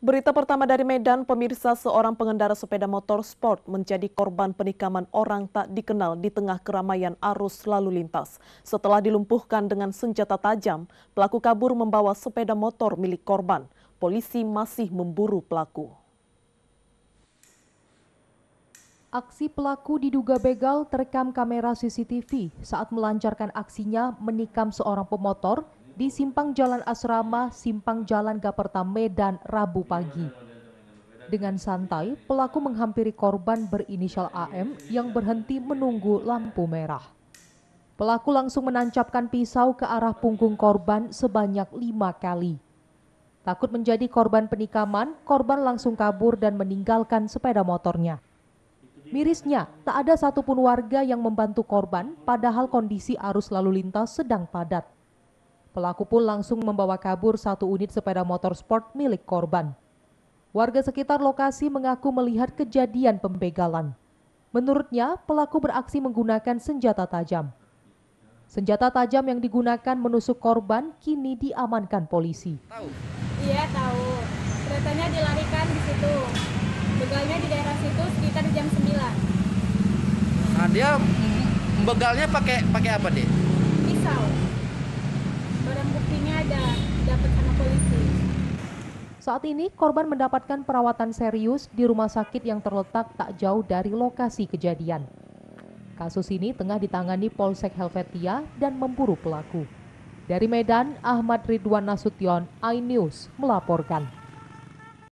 Berita pertama dari Medan, pemirsa seorang pengendara sepeda motor sport menjadi korban penikaman orang tak dikenal di tengah keramaian arus lalu lintas. Setelah dilumpuhkan dengan senjata tajam, pelaku kabur membawa sepeda motor milik korban. Polisi masih memburu pelaku. Aksi pelaku diduga begal terekam kamera CCTV saat melancarkan aksinya menikam seorang pemotor di Simpang Jalan Asrama, Simpang Jalan Gaperta Medan, Rabu pagi. Dengan santai, pelaku menghampiri korban berinisial AM yang berhenti menunggu lampu merah. Pelaku langsung menancapkan pisau ke arah punggung korban sebanyak lima kali. Takut menjadi korban penikaman, korban langsung kabur dan meninggalkan sepeda motornya. Mirisnya, tak ada satupun warga yang membantu korban, padahal kondisi arus lalu lintas sedang padat. Pelaku pun langsung membawa kabur satu unit sepeda motor sport milik korban. Warga sekitar lokasi mengaku melihat kejadian pembegalan. Menurutnya, pelaku beraksi menggunakan senjata tajam. Senjata tajam yang digunakan menusuk korban kini diamankan polisi. Tahu? Iya, tahu. Keretanya dilarikan di situ. Begalnya di daerah situ sekitar jam 9. Nah, dia begalnya pakai pakai apa, deh? Saat ini korban mendapatkan perawatan serius di rumah sakit yang terletak tak jauh dari lokasi kejadian. Kasus ini tengah ditangani Polsek Helvetia dan memburu pelaku. Dari Medan, Ahmad Ridwan Nasution, iNews melaporkan.